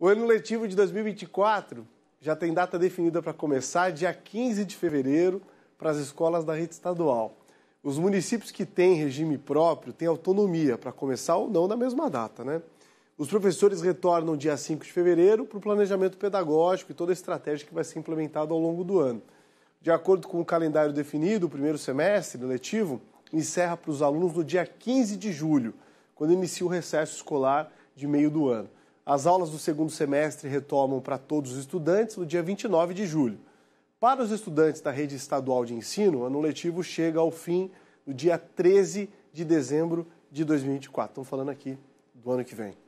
O ano letivo de 2024 já tem data definida para começar, dia 15 de fevereiro, para as escolas da rede estadual. Os municípios que têm regime próprio têm autonomia para começar ou não na mesma data, né? Os professores retornam dia 5 de fevereiro para o planejamento pedagógico e toda a estratégia que vai ser implementada ao longo do ano. De acordo com o calendário definido, o primeiro semestre letivo encerra para os alunos no dia 15 de julho, quando inicia o recesso escolar de meio do ano. As aulas do segundo semestre retomam para todos os estudantes no dia 29 de julho. Para os estudantes da rede estadual de ensino, o ano letivo chega ao fim no dia 13 de dezembro de 2024. Estamos falando aqui do ano que vem.